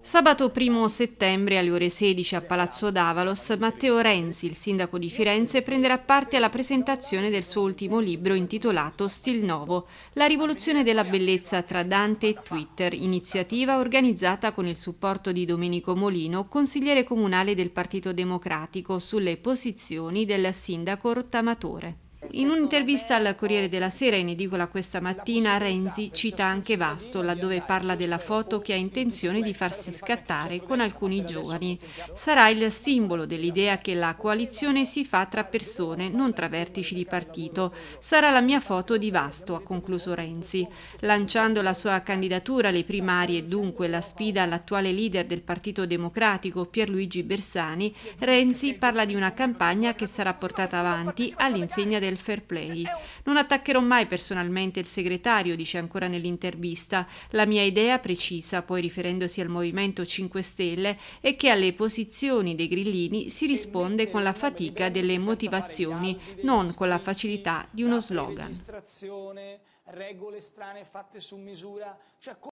Sabato 1 settembre alle ore 16 a Palazzo d'Avalos, Matteo Renzi, il sindaco di Firenze, prenderà parte alla presentazione del suo ultimo libro intitolato Stil Novo, la rivoluzione della bellezza tra Dante e Twitter, iniziativa organizzata con il supporto di Domenico Molino, consigliere comunale del Partito Democratico, sulle posizioni del sindaco Rottamatore. In un'intervista al Corriere della Sera in edicola questa mattina Renzi cita anche Vasto laddove parla della foto che ha intenzione di farsi scattare con alcuni giovani. Sarà il simbolo dell'idea che la coalizione si fa tra persone, non tra vertici di partito. Sarà la mia foto di Vasto, ha concluso Renzi. Lanciando la sua candidatura alle primarie, dunque la sfida all'attuale leader del Partito Democratico Pierluigi Bersani, Renzi parla di una campagna che sarà portata avanti all'insegna del fair play. Non attaccherò mai personalmente il segretario, dice ancora nell'intervista. La mia idea precisa, poi riferendosi al Movimento 5 Stelle, è che alle posizioni dei grillini si risponde con la fatica delle motivazioni, non con la facilità di uno slogan.